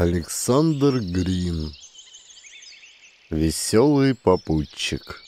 Александр Грин Веселый попутчик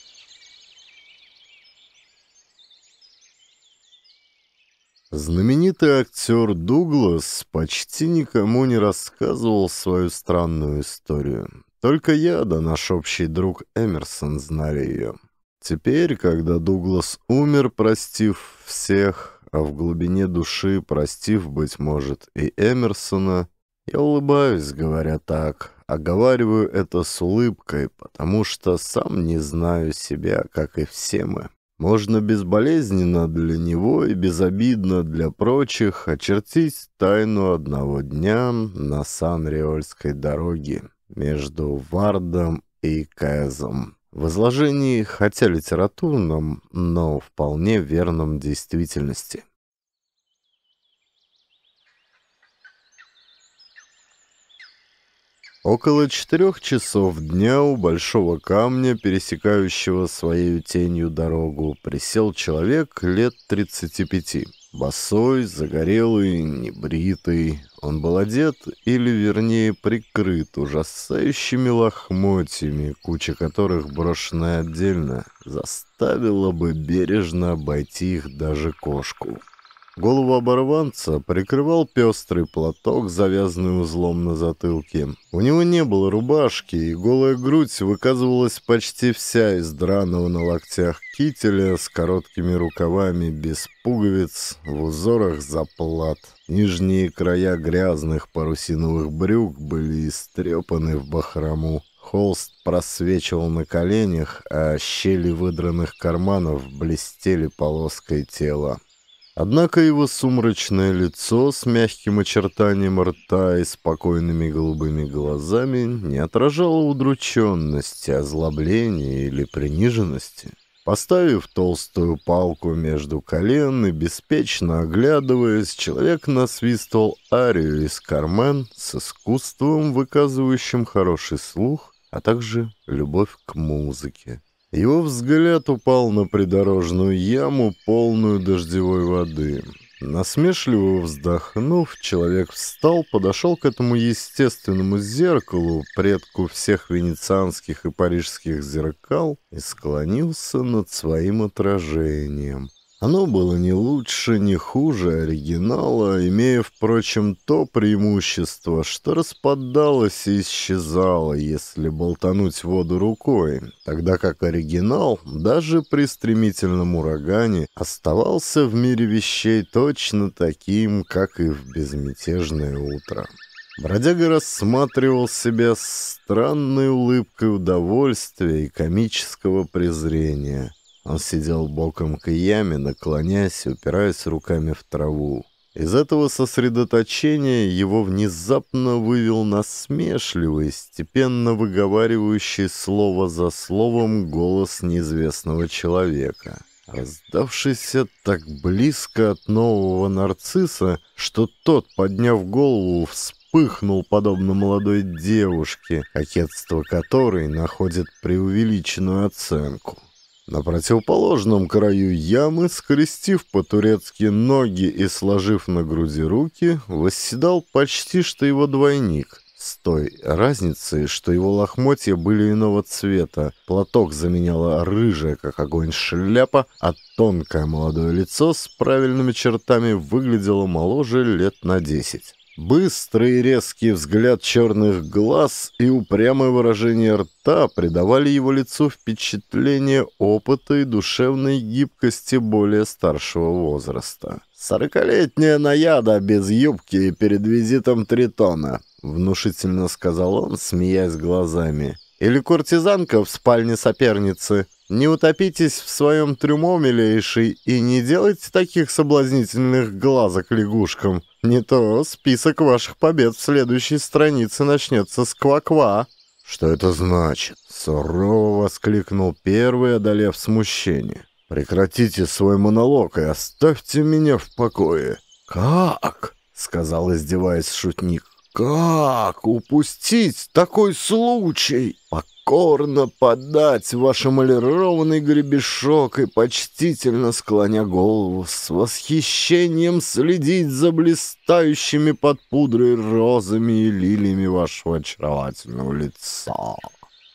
Знаменитый актер Дуглас почти никому не рассказывал свою странную историю. Только я, да наш общий друг Эмерсон, знали ее. Теперь, когда Дуглас умер, простив всех, а в глубине души простив, быть может, и Эмерсона, я улыбаюсь, говоря так, оговариваю это с улыбкой, потому что сам не знаю себя, как и все мы. Можно безболезненно для него и безобидно для прочих очертить тайну одного дня на Сан-Риольской дороге между Вардом и Кэзом. В изложении, хотя литературном, но вполне верном действительности. Около четырех часов дня у большого камня, пересекающего своей тенью дорогу, присел человек лет 35. Босой, загорелый, небритый. Он был одет, или вернее прикрыт ужасающими лохмотьями, куча которых брошена отдельно, заставила бы бережно обойти их даже кошку. Голову оборванца прикрывал пестрый платок, завязанный узлом на затылке. У него не было рубашки, и голая грудь выказывалась почти вся из драного на локтях кителя с короткими рукавами, без пуговиц, в узорах заплат. Нижние края грязных парусиновых брюк были истрепаны в бахрому. Холст просвечивал на коленях, а щели выдранных карманов блестели полоской тела. Однако его сумрачное лицо с мягким очертанием рта и спокойными голубыми глазами не отражало удрученности, озлобления или приниженности. Поставив толстую палку между колен и беспечно оглядываясь, человек насвистывал арию из кармен с искусством, выказывающим хороший слух, а также любовь к музыке. Его взгляд упал на придорожную яму, полную дождевой воды. Насмешливо вздохнув, человек встал, подошел к этому естественному зеркалу, предку всех венецианских и парижских зеркал, и склонился над своим отражением – оно было не лучше, не хуже оригинала, имея, впрочем, то преимущество, что распадалось и исчезало, если болтануть воду рукой, тогда как оригинал даже при стремительном урагане оставался в мире вещей точно таким, как и в безмятежное утро. Бродяга рассматривал себя с странной улыбкой удовольствия и комического презрения – он сидел боком к яме, наклоняясь, упираясь руками в траву. Из этого сосредоточения его внезапно вывел насмешливый, степенно выговаривающий слово за словом голос неизвестного человека, раздавшийся так близко от нового нарцисса, что тот, подняв голову, вспыхнул подобно молодой девушке, кокетство которой находит преувеличенную оценку. На противоположном краю ямы, скрестив по-турецки ноги и сложив на груди руки, восседал почти что его двойник, с той разницей, что его лохмотья были иного цвета, платок заменяла рыжая, как огонь, шляпа, а тонкое молодое лицо с правильными чертами выглядело моложе лет на десять. Быстрый и резкий взгляд черных глаз и упрямое выражение рта придавали его лицу впечатление опыта и душевной гибкости более старшего возраста. «Сорокалетняя наяда без юбки и перед визитом Тритона», — внушительно сказал он, смеясь глазами. «Или куртизанка в спальне соперницы». Не утопитесь в своем трюмо, милейший, и не делайте таких соблазнительных глазок лягушкам. Не то список ваших побед в следующей странице начнется с кваква. «Что это значит?» — сурово воскликнул первый, одолев смущение. «Прекратите свой монолог и оставьте меня в покое». «Как?» — сказал, издеваясь шутник. «Как упустить такой случай?» Пока покорно подать ваш эмалированный гребешок и, почтительно склоня голову, с восхищением следить за блистающими под пудрой розами и лилиями вашего очаровательного лица.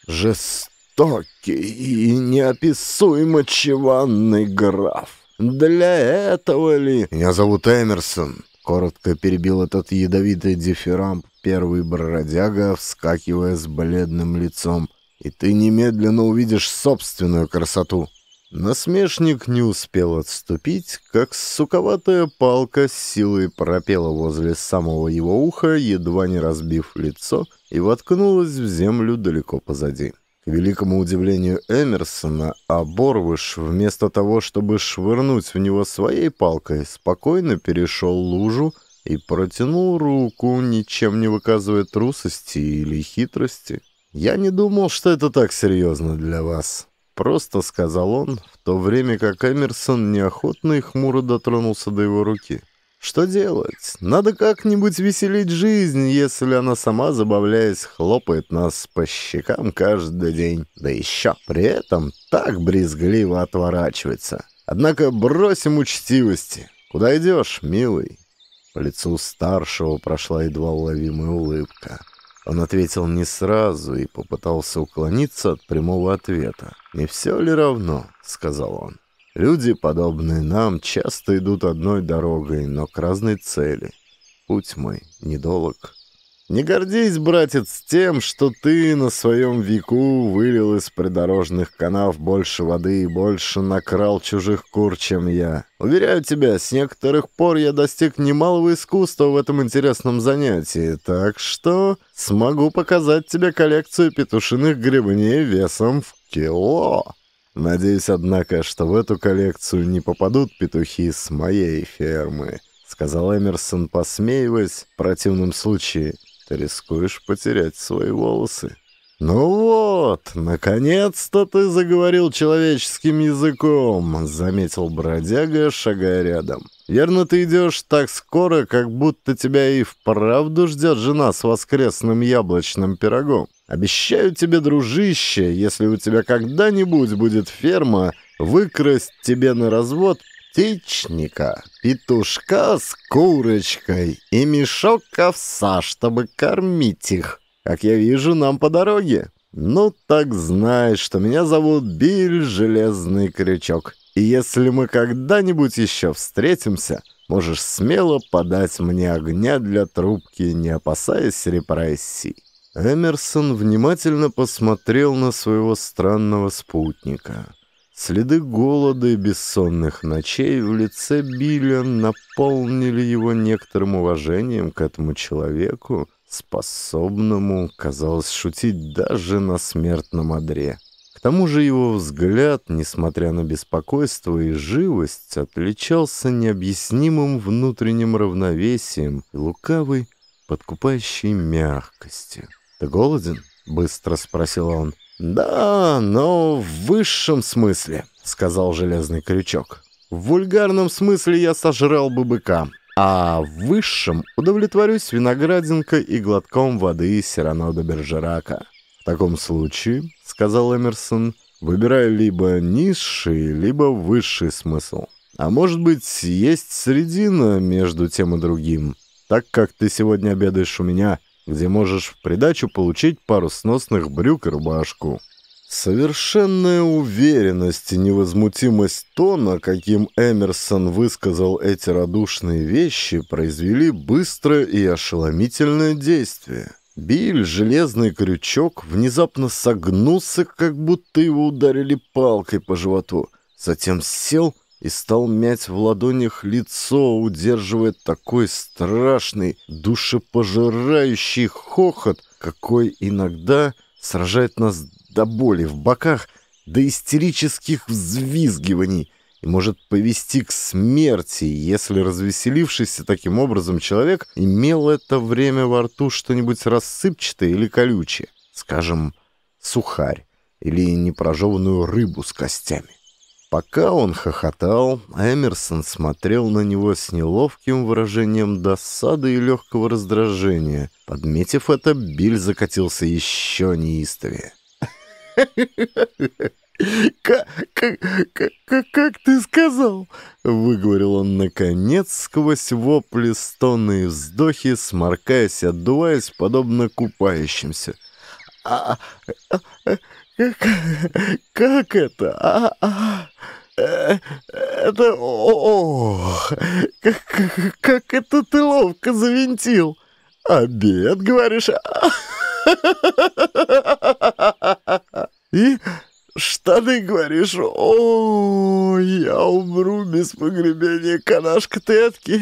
Жестокий и неописуемо чеванный граф. Для этого ли... Меня зовут Эмерсон. Коротко перебил этот ядовитый дифирамб первый бродяга, вскакивая с бледным лицом и ты немедленно увидишь собственную красоту». Насмешник не успел отступить, как суковатая палка с силой пропела возле самого его уха, едва не разбив лицо, и воткнулась в землю далеко позади. К великому удивлению Эмерсона, Аборвыш, вместо того, чтобы швырнуть в него своей палкой, спокойно перешел лужу и протянул руку, ничем не выказывая трусости или хитрости. «Я не думал, что это так серьезно для вас», — просто сказал он, в то время как Эмерсон неохотно и хмуро дотронулся до его руки. «Что делать? Надо как-нибудь веселить жизнь, если она сама, забавляясь, хлопает нас по щекам каждый день. Да еще при этом так брезгливо отворачивается. Однако бросим учтивости. Куда идешь, милый?» По лицу старшего прошла едва уловимая улыбка. Он ответил не сразу и попытался уклониться от прямого ответа. «Не все ли равно?» — сказал он. «Люди, подобные нам, часто идут одной дорогой, но к разной цели. Путь мой недолг». Не гордись, братец, тем, что ты на своем веку вылил из придорожных канав больше воды и больше накрал чужих кур, чем я. Уверяю тебя, с некоторых пор я достиг немалого искусства в этом интересном занятии, так что смогу показать тебе коллекцию петушиных гребней весом в кило. Надеюсь, однако, что в эту коллекцию не попадут петухи с моей фермы». — сказал Эмерсон, посмеиваясь в противном случае. Ты рискуешь потерять свои волосы. «Ну вот, наконец-то ты заговорил человеческим языком», — заметил бродяга, шагая рядом. «Верно, ты идешь так скоро, как будто тебя и вправду ждет жена с воскресным яблочным пирогом. Обещаю тебе, дружище, если у тебя когда-нибудь будет ферма, выкрасть тебе на развод птичника, петушка с курочкой и мешок овса, чтобы кормить их, как я вижу, нам по дороге. Ну, так знаешь, что меня зовут Биль Железный Крючок. И если мы когда-нибудь еще встретимся, можешь смело подать мне огня для трубки, не опасаясь репрессий». Эмерсон внимательно посмотрел на своего странного спутника — Следы голода и бессонных ночей в лице Билля наполнили его некоторым уважением к этому человеку, способному, казалось, шутить даже на смертном одре. К тому же его взгляд, несмотря на беспокойство и живость, отличался необъяснимым внутренним равновесием и лукавой, подкупающей мягкостью. «Ты голоден?» — быстро спросил он. «Да, но в высшем смысле», — сказал железный крючок. «В вульгарном смысле я сожрал бы быка, а в высшем удовлетворюсь виноградинкой и глотком воды Сирано Бержерака». «В таком случае», — сказал Эмерсон, — «выбирай либо низший, либо высший смысл. А может быть, есть средина между тем и другим. Так как ты сегодня обедаешь у меня, где можешь в придачу получить пару сносных брюк и рубашку. Совершенная уверенность и невозмутимость тона, каким Эмерсон высказал эти радушные вещи, произвели быстрое и ошеломительное действие. Биль, железный крючок, внезапно согнулся, как будто его ударили палкой по животу, затем сел и и стал мять в ладонях лицо, удерживая такой страшный, душепожирающий хохот, какой иногда сражает нас до боли в боках, до истерических взвизгиваний и может повести к смерти, если развеселившийся таким образом человек имел это время во рту что-нибудь рассыпчатое или колючее, скажем, сухарь или непрожеванную рыбу с костями. Пока он хохотал, Эмерсон смотрел на него с неловким выражением досады и легкого раздражения. Подметив это, Биль закатился еще неистовее. «Как, как, как, как ты сказал?» — выговорил он, наконец, сквозь вопли, стоны и вздохи, сморкаясь и отдуваясь, подобно купающимся. А, «А, а, а как, как это? А, а...» Это... Ох, как, как, это ты ловко завинтил! Обед, говоришь? А? И штаны, говоришь? О, я умру без погребения канашка-тетки.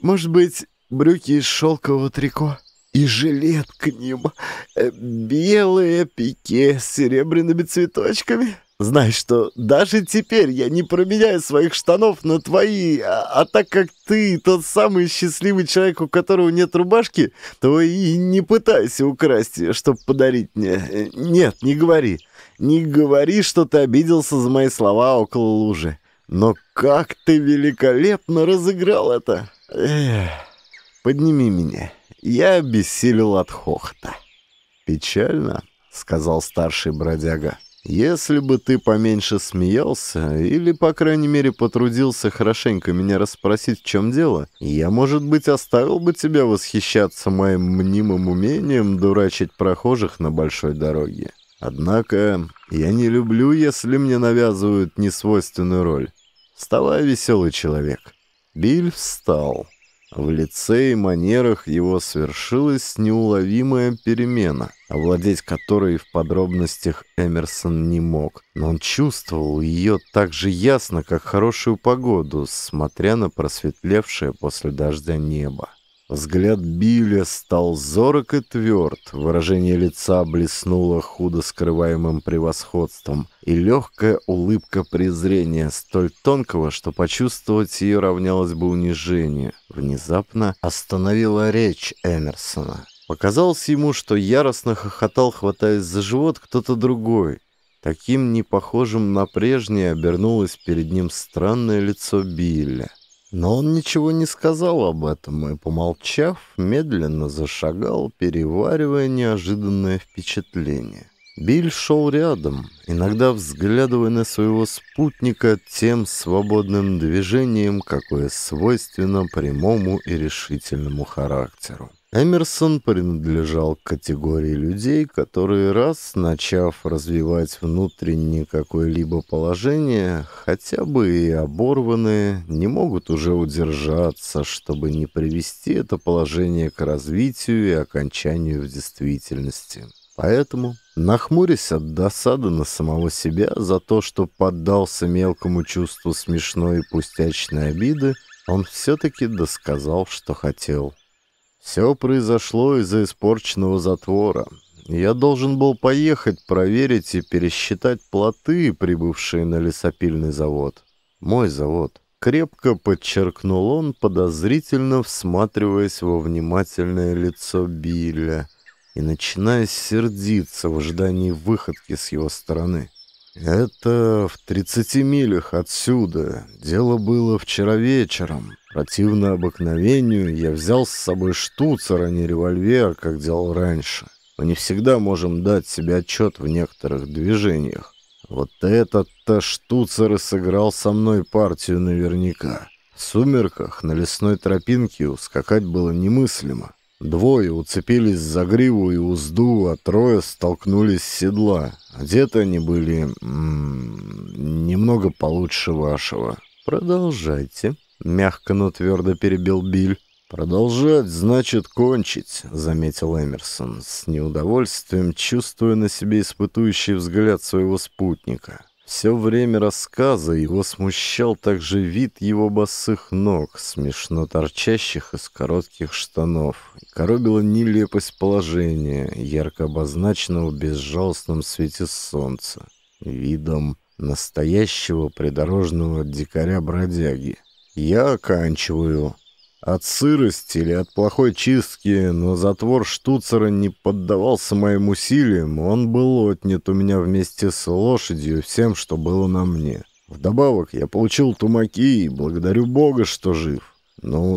Может быть, брюки из шелкового трико? и жилет к ним. Э, белые пике с серебряными цветочками. Знай, что даже теперь я не променяю своих штанов на твои, а, а так как ты тот самый счастливый человек, у которого нет рубашки, то и не пытайся украсть, чтобы подарить мне. Э, нет, не говори. Не говори, что ты обиделся за мои слова около лужи. Но как ты великолепно разыграл это! Эх, подними меня. Я обессилел от хохота. «Печально», — сказал старший бродяга. Если бы ты поменьше смеялся, или, по крайней мере, потрудился хорошенько меня расспросить, в чем дело, я, может быть, оставил бы тебя восхищаться моим мнимым умением дурачить прохожих на большой дороге. Однако я не люблю, если мне навязывают несвойственную роль. Вставай, веселый человек. Биль встал. В лице и манерах его свершилась неуловимая перемена, овладеть которой в подробностях Эмерсон не мог. Но он чувствовал ее так же ясно, как хорошую погоду, смотря на просветлевшее после дождя небо. Взгляд Билля стал зорок и тверд, выражение лица блеснуло худо скрываемым превосходством, и легкая улыбка презрения, столь тонкого, что почувствовать ее равнялось бы унижению, внезапно остановила речь Эмерсона. Показалось ему, что яростно хохотал, хватаясь за живот, кто-то другой. Таким непохожим на прежнее обернулось перед ним странное лицо Билля. Но он ничего не сказал об этом и, помолчав, медленно зашагал, переваривая неожиданное впечатление. Биль шел рядом, иногда взглядывая на своего спутника тем свободным движением, какое свойственно прямому и решительному характеру. Эмерсон принадлежал к категории людей, которые раз, начав развивать внутренне какое-либо положение, хотя бы и оборванные, не могут уже удержаться, чтобы не привести это положение к развитию и окончанию в действительности. Поэтому, нахмурясь от досады на самого себя за то, что поддался мелкому чувству смешной и пустячной обиды, он все-таки досказал, что хотел. Все произошло из-за испорченного затвора. Я должен был поехать проверить и пересчитать плоты, прибывшие на лесопильный завод. Мой завод. Крепко подчеркнул он, подозрительно всматриваясь во внимательное лицо Билля и начиная сердиться в ожидании выходки с его стороны. «Это в тридцати милях отсюда. Дело было вчера вечером. Противно обыкновению, я взял с собой штуцер, а не револьвер, как делал раньше. Мы не всегда можем дать себе отчет в некоторых движениях. Вот этот-то штуцер и сыграл со мной партию наверняка. В сумерках на лесной тропинке ускакать было немыслимо. Двое уцепились за гриву и узду, а трое столкнулись с седла. Одеты они были м -м, немного получше вашего. «Продолжайте», — мягко, но твердо перебил Биль. «Продолжать значит кончить», — заметил Эмерсон, с неудовольствием чувствуя на себе испытующий взгляд своего спутника. Все время рассказа его смущал также вид его босых ног, смешно торчащих из коротких штанов. Коробила нелепость положения, ярко обозначенного в безжалостном свете солнца, видом настоящего придорожного дикаря-бродяги. «Я оканчиваю», от сырости или от плохой чистки, но затвор штуцера не поддавался моим усилиям, он был отнят у меня вместе с лошадью и всем, что было на мне. Вдобавок я получил тумаки и благодарю бога, что жив. ну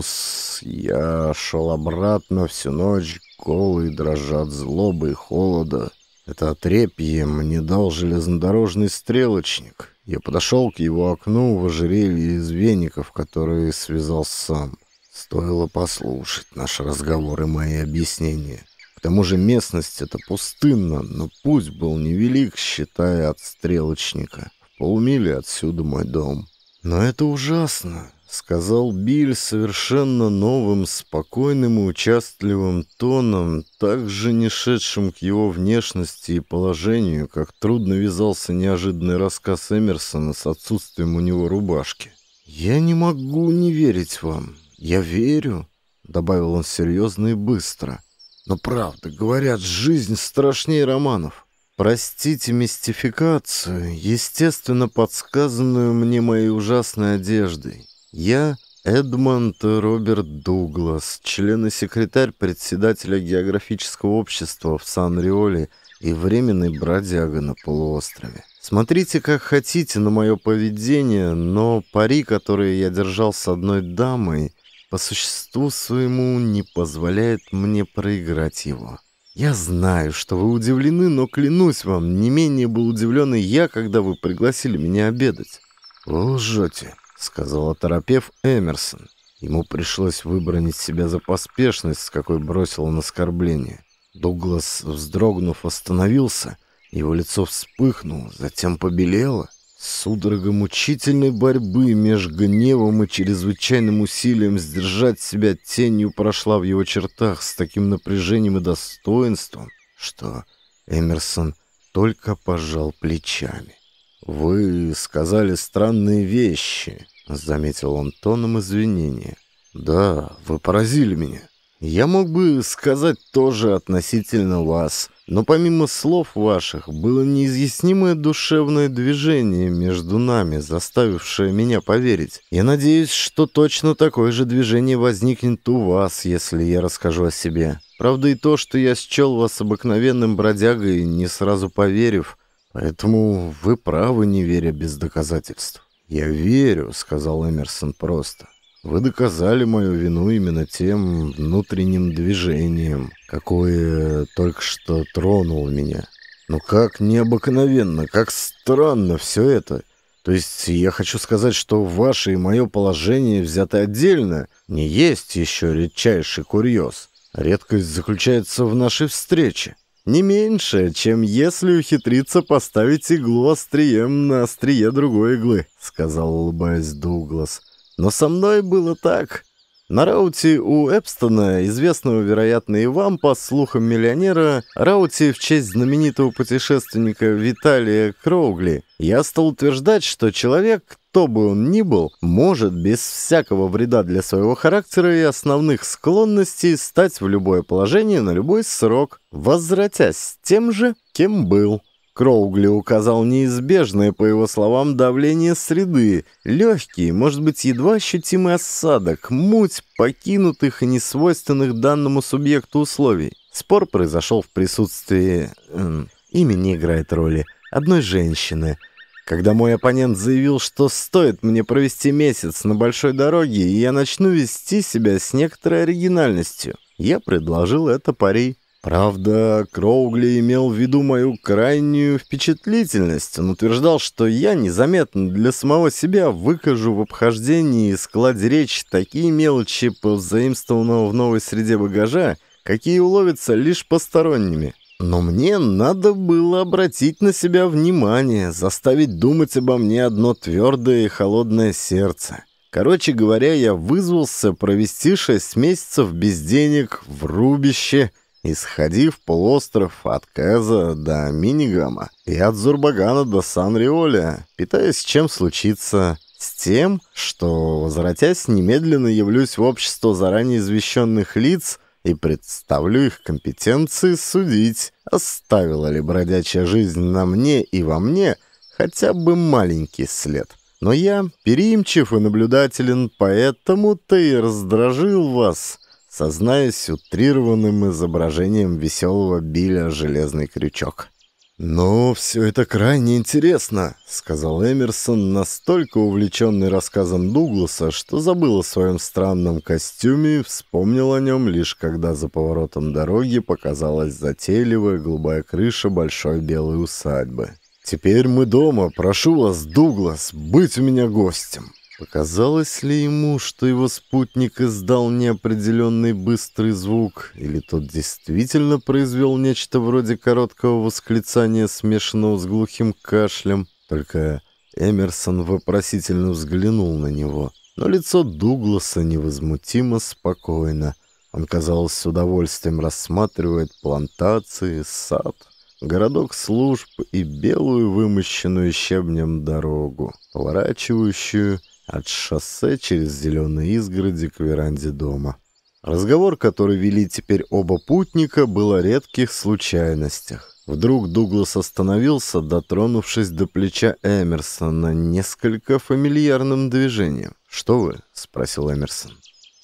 я шел обратно всю ночь, голый, дрожа от злобы и холода. Это отрепье мне дал железнодорожный стрелочник. Я подошел к его окну в ожерелье из веников, которые связал сам. Стоило послушать наши разговоры, и мои объяснения. К тому же местность эта пустынна, но путь был невелик, считая от стрелочника. В полмиле отсюда мой дом. Но это ужасно, сказал Биль совершенно новым, спокойным и участливым тоном, также не шедшим к его внешности и положению, как трудно вязался неожиданный рассказ Эмерсона с отсутствием у него рубашки. «Я не могу не верить вам. «Я верю», — добавил он серьезно и быстро. «Но правда, говорят, жизнь страшнее романов. Простите мистификацию, естественно, подсказанную мне моей ужасной одеждой. Я Эдмонд Роберт Дуглас, член и секретарь председателя географического общества в Сан-Риоле и временный бродяга на полуострове. Смотрите, как хотите на мое поведение, но пари, который я держал с одной дамой, по существу своему не позволяет мне проиграть его. Я знаю, что вы удивлены, но клянусь вам, не менее был удивлен и я, когда вы пригласили меня обедать. «Вы лжете», — сказал оторопев Эмерсон. Ему пришлось выбронить себя за поспешность, с какой бросил он оскорбление. Дуглас, вздрогнув, остановился. Его лицо вспыхнуло, затем побелело. Судорога мучительной борьбы меж гневом и чрезвычайным усилием сдержать себя тенью прошла в его чертах с таким напряжением и достоинством, что Эмерсон только пожал плечами. «Вы сказали странные вещи», — заметил он тоном извинения. «Да, вы поразили меня. Я мог бы сказать тоже относительно вас, но помимо слов ваших было неизъяснимое душевное движение между нами, заставившее меня поверить. Я надеюсь, что точно такое же движение возникнет у вас, если я расскажу о себе. Правда и то, что я счел вас обыкновенным бродягой, не сразу поверив. Поэтому вы правы, не веря без доказательств. «Я верю», — сказал Эмерсон просто. Вы доказали мою вину именно тем внутренним движением, какое только что тронуло меня. Но как необыкновенно, как странно все это. То есть я хочу сказать, что ваше и мое положение взято отдельно, не есть еще редчайший курьез. Редкость заключается в нашей встрече. Не меньше, чем если ухитриться поставить иглу острием на острие другой иглы, сказал улыбаясь Дуглас. Но со мной было так. На рауте у Эпстона, известного, вероятно, и вам, по слухам миллионера, рауте в честь знаменитого путешественника Виталия Кроугли, я стал утверждать, что человек, кто бы он ни был, может без всякого вреда для своего характера и основных склонностей стать в любое положение на любой срок, возвратясь тем же, кем был. Кроугли указал неизбежное, по его словам, давление среды, легкий, может быть, едва ощутимый осадок, муть покинутых и несвойственных данному субъекту условий. Спор произошел в присутствии... Эм, имя не играет роли. Одной женщины. Когда мой оппонент заявил, что стоит мне провести месяц на большой дороге, и я начну вести себя с некоторой оригинальностью, я предложил это пари. Правда, Кроугли имел в виду мою крайнюю впечатлительность. Он утверждал, что я незаметно для самого себя выкажу в обхождении и складе речи такие мелочи, позаимствованного в новой среде багажа, какие уловятся лишь посторонними. Но мне надо было обратить на себя внимание, заставить думать обо мне одно твердое и холодное сердце. Короче говоря, я вызвался провести шесть месяцев без денег в рубище – Исходив полуостров от Кэза до Минигама и от Зурбагана до Сан-Риоля, питаясь чем случится, с тем, что, возвратясь, немедленно явлюсь в общество заранее извещенных лиц и представлю их компетенции судить, оставила ли бродячая жизнь на мне и во мне хотя бы маленький след. Но я переимчив и наблюдателен, поэтому-то и раздражил вас — сознаясь утрированным изображением веселого Билля «Железный крючок». «Ну, все это крайне интересно», — сказал Эмерсон, настолько увлеченный рассказом Дугласа, что забыл о своем странном костюме и вспомнил о нем лишь когда за поворотом дороги показалась затейливая голубая крыша большой белой усадьбы. «Теперь мы дома. Прошу вас, Дуглас, быть у меня гостем». Показалось ли ему, что его спутник издал неопределенный быстрый звук, или тот действительно произвел нечто вроде короткого восклицания, смешанного с глухим кашлем, только Эмерсон вопросительно взглянул на него. Но лицо Дугласа невозмутимо спокойно. Он, казалось, с удовольствием рассматривает плантации, сад, городок служб и белую вымощенную щебнем дорогу, поворачивающую от шоссе через зеленые изгороди к веранде дома. Разговор, который вели теперь оба путника, был о редких случайностях. Вдруг Дуглас остановился, дотронувшись до плеча Эмерсона несколько фамильярным движением. «Что вы?» — спросил Эмерсон.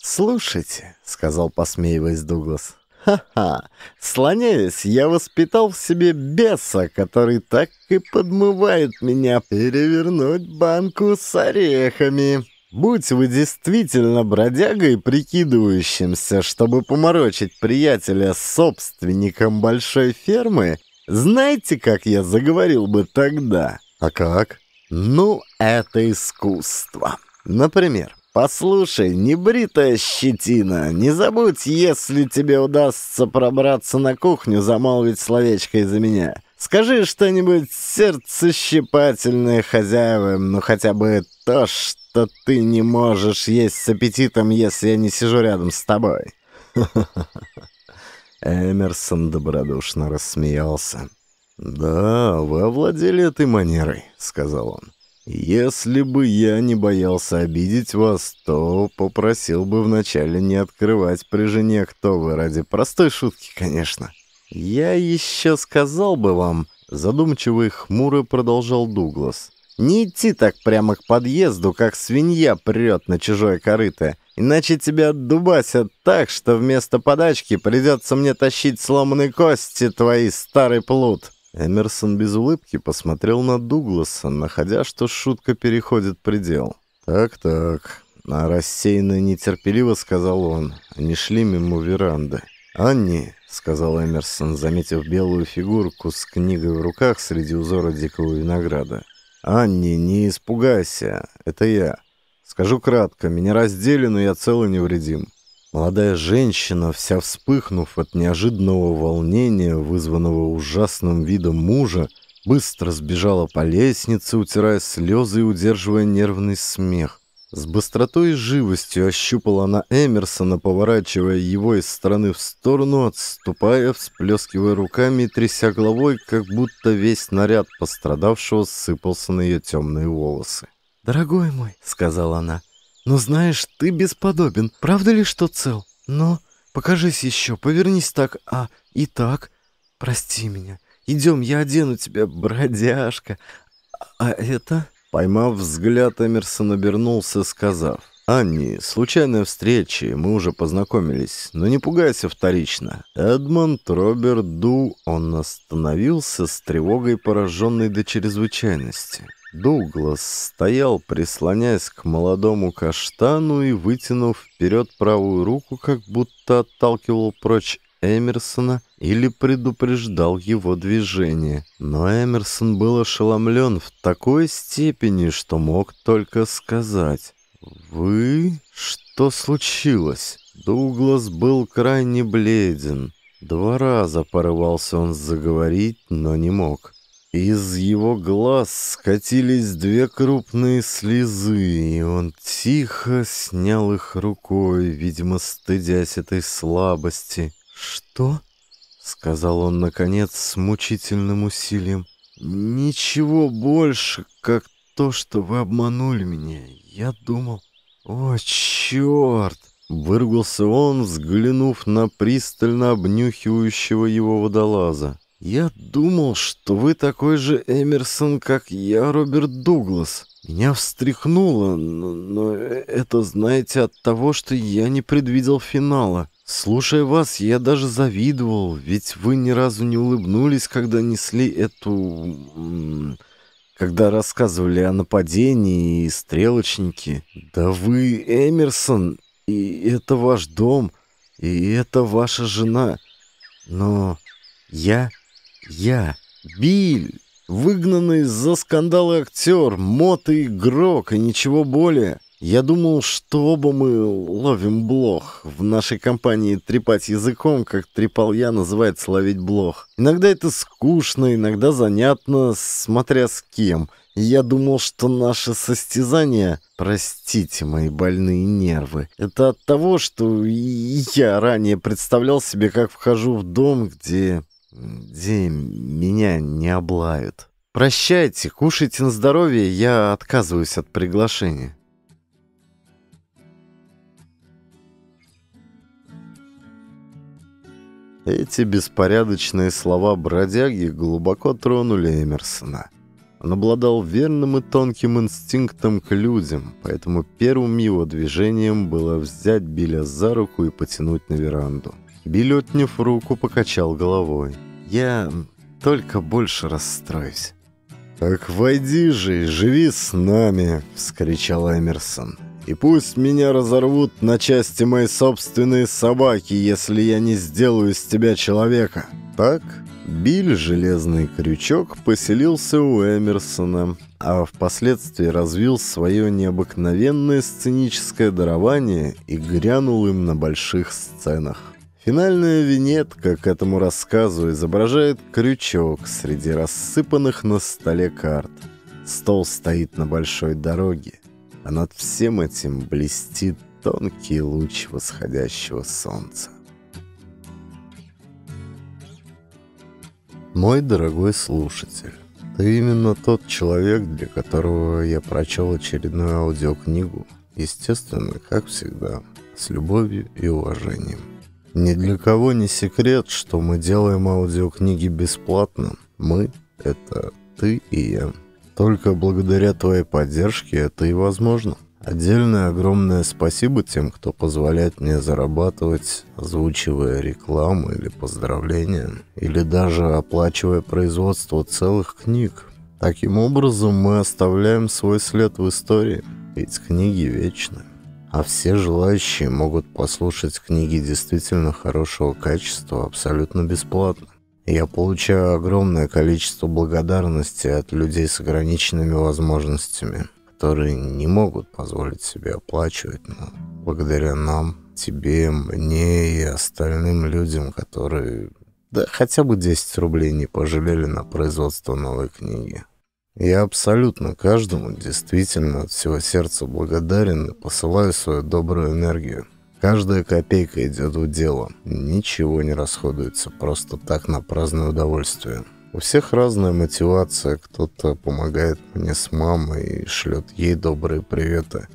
«Слушайте», — сказал, посмеиваясь Дуглас, Ха-ха! Слоняясь, я воспитал в себе беса, который так и подмывает меня перевернуть банку с орехами. Будь вы действительно бродягой, прикидывающимся, чтобы поморочить приятеля с собственником большой фермы, знаете, как я заговорил бы тогда? А как? Ну, это искусство. Например, «Послушай, небритая щетина, не забудь, если тебе удастся пробраться на кухню, замолвить словечко из-за меня. Скажи что-нибудь сердцещипательное хозяевам, ну хотя бы то, что ты не можешь есть с аппетитом, если я не сижу рядом с тобой». Эмерсон добродушно рассмеялся. «Да, вы овладели этой манерой», — сказал он. «Если бы я не боялся обидеть вас, то попросил бы вначале не открывать при жене, кто вы, ради простой шутки, конечно. Я еще сказал бы вам...» Задумчиво и хмуро продолжал Дуглас. «Не идти так прямо к подъезду, как свинья прет на чужое корыто, иначе тебя отдубасят так, что вместо подачки придется мне тащить сломанные кости твои, старый плут». Эмерсон без улыбки посмотрел на Дугласа, находя, что шутка переходит предел. «Так-так», — а рассеянно и нетерпеливо сказал он. Они шли мимо веранды. «Анни», — сказал Эмерсон, заметив белую фигурку с книгой в руках среди узора дикого винограда. «Анни, не испугайся, это я. Скажу кратко, меня раздели, но я цел и невредим». Молодая женщина, вся вспыхнув от неожиданного волнения, вызванного ужасным видом мужа, быстро сбежала по лестнице, утирая слезы и удерживая нервный смех. С быстротой и живостью ощупала она Эмерсона, поворачивая его из стороны в сторону, отступая, всплескивая руками и тряся головой, как будто весь наряд пострадавшего сыпался на ее темные волосы. «Дорогой мой», — сказала она, — но знаешь, ты бесподобен. Правда ли, что цел? Но покажись еще, повернись так, а и так. Прости меня. Идем, я одену тебя, бродяжка. А это...» Поймав взгляд, Эмерсон обернулся, сказав. «Анни, случайная встреча, мы уже познакомились, но не пугайся вторично. Эдмонд Роберт Ду...» Он остановился с тревогой, пораженной до чрезвычайности. Дуглас стоял, прислоняясь к молодому каштану и вытянув вперед правую руку, как будто отталкивал прочь Эмерсона или предупреждал его движение. Но Эмерсон был ошеломлен в такой степени, что мог только сказать «Вы? Что случилось?» Дуглас был крайне бледен. Два раза порывался он заговорить, но не мог. Из его глаз скатились две крупные слезы, и он тихо снял их рукой, видимо, стыдясь этой слабости. «Что?» — сказал он, наконец, с мучительным усилием. «Ничего больше, как то, что вы обманули меня. Я думал... О, черт!» Выругался он, взглянув на пристально обнюхивающего его водолаза. «Я думал, что вы такой же Эмерсон, как я, Роберт Дуглас. Меня встряхнуло, но, но это, знаете, от того, что я не предвидел финала. Слушая вас, я даже завидовал, ведь вы ни разу не улыбнулись, когда несли эту... Когда рассказывали о нападении и стрелочнике. Да вы Эмерсон, и это ваш дом, и это ваша жена. Но я я, Биль, выгнанный из за скандала актер, мото-игрок и ничего более. Я думал, что оба мы ловим блох. В нашей компании трепать языком, как трепал я, называется ловить блох. Иногда это скучно, иногда занятно, смотря с кем. Я думал, что наше состязание, простите мои больные нервы, это от того, что я ранее представлял себе, как вхожу в дом, где где меня не облают. Прощайте, кушайте на здоровье, я отказываюсь от приглашения. Эти беспорядочные слова бродяги глубоко тронули Эмерсона. Он обладал верным и тонким инстинктом к людям, поэтому первым его движением было взять Биля за руку и потянуть на веранду. Белетнев руку покачал головой. «Я только больше расстроюсь». «Так войди же и живи с нами!» — вскричал Эмерсон. «И пусть меня разорвут на части мои собственные собаки, если я не сделаю из тебя человека!» Так Биль Железный Крючок поселился у Эмерсона, а впоследствии развил свое необыкновенное сценическое дарование и грянул им на больших сценах. Финальная винетка к этому рассказу изображает крючок среди рассыпанных на столе карт. Стол стоит на большой дороге, а над всем этим блестит тонкий луч восходящего солнца. Мой дорогой слушатель, ты именно тот человек, для которого я прочел очередную аудиокнигу. Естественно, как всегда, с любовью и уважением. Ни для кого не секрет, что мы делаем аудиокниги бесплатно. Мы — это ты и я. Только благодаря твоей поддержке это и возможно. Отдельное огромное спасибо тем, кто позволяет мне зарабатывать, озвучивая рекламу или поздравления, или даже оплачивая производство целых книг. Таким образом мы оставляем свой след в истории, ведь книги вечны а все желающие могут послушать книги действительно хорошего качества абсолютно бесплатно. Я получаю огромное количество благодарности от людей с ограниченными возможностями, которые не могут позволить себе оплачивать, но благодаря нам, тебе, мне и остальным людям, которые да хотя бы 10 рублей не пожалели на производство новой книги. Я абсолютно каждому действительно от всего сердца благодарен и посылаю свою добрую энергию. Каждая копейка идет в дело, ничего не расходуется просто так на праздное удовольствие. У всех разная мотивация, кто-то помогает мне с мамой и шлет ей добрые приветы,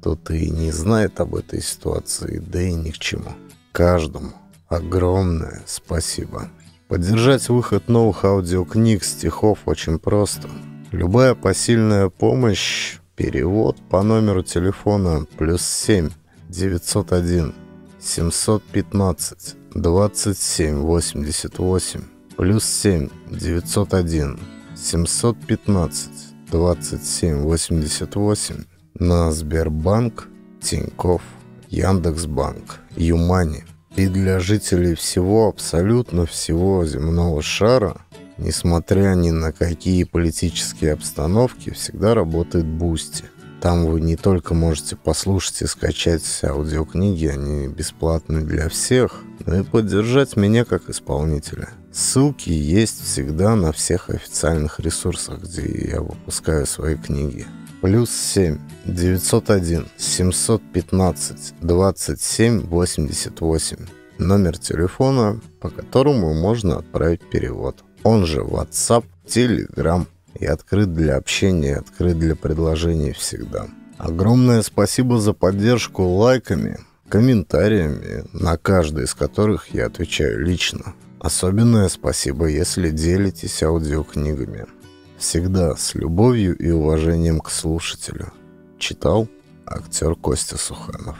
кто-то и не знает об этой ситуации, да и ни к чему. Каждому огромное спасибо. Поддержать выход новых аудиокниг, стихов очень просто – Любая посильная помощь, перевод по номеру телефона плюс 7 901 715 27 88 плюс 7 901 715 27 88 на Сбербанк, Тиньков, Яндекс.Банк, Юмани. И для жителей всего, абсолютно всего земного шара несмотря ни на какие политические обстановки, всегда работает Бусти. Там вы не только можете послушать и скачать аудиокниги, они бесплатны для всех, но и поддержать меня как исполнителя. Ссылки есть всегда на всех официальных ресурсах, где я выпускаю свои книги. Плюс 7 901 715 27 88 номер телефона, по которому можно отправить перевод он же WhatsApp, Telegram. и открыт для общения, открыт для предложений всегда. Огромное спасибо за поддержку лайками, комментариями, на каждый из которых я отвечаю лично. Особенное спасибо, если делитесь аудиокнигами. Всегда с любовью и уважением к слушателю. Читал актер Костя Суханов.